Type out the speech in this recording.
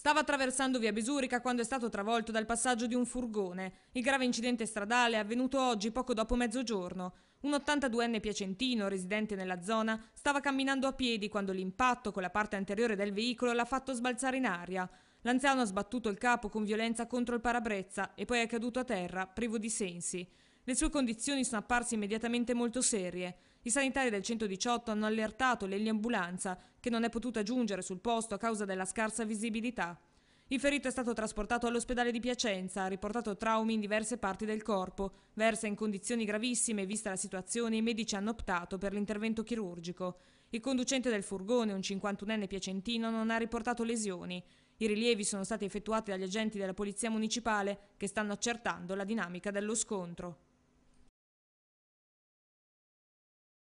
Stava attraversando via Bisurica quando è stato travolto dal passaggio di un furgone. Il grave incidente stradale è avvenuto oggi poco dopo mezzogiorno. Un 82enne piacentino, residente nella zona, stava camminando a piedi quando l'impatto con la parte anteriore del veicolo l'ha fatto sbalzare in aria. L'anziano ha sbattuto il capo con violenza contro il parabrezza e poi è caduto a terra, privo di sensi. Le sue condizioni sono apparse immediatamente molto serie. I sanitari del 118 hanno allertato l'eliambulanza, che non è potuta giungere sul posto a causa della scarsa visibilità. Il ferito è stato trasportato all'ospedale di Piacenza, ha riportato traumi in diverse parti del corpo. Versa in condizioni gravissime vista la situazione i medici hanno optato per l'intervento chirurgico. Il conducente del furgone, un 51enne piacentino, non ha riportato lesioni. I rilievi sono stati effettuati dagli agenti della Polizia Municipale che stanno accertando la dinamica dello scontro.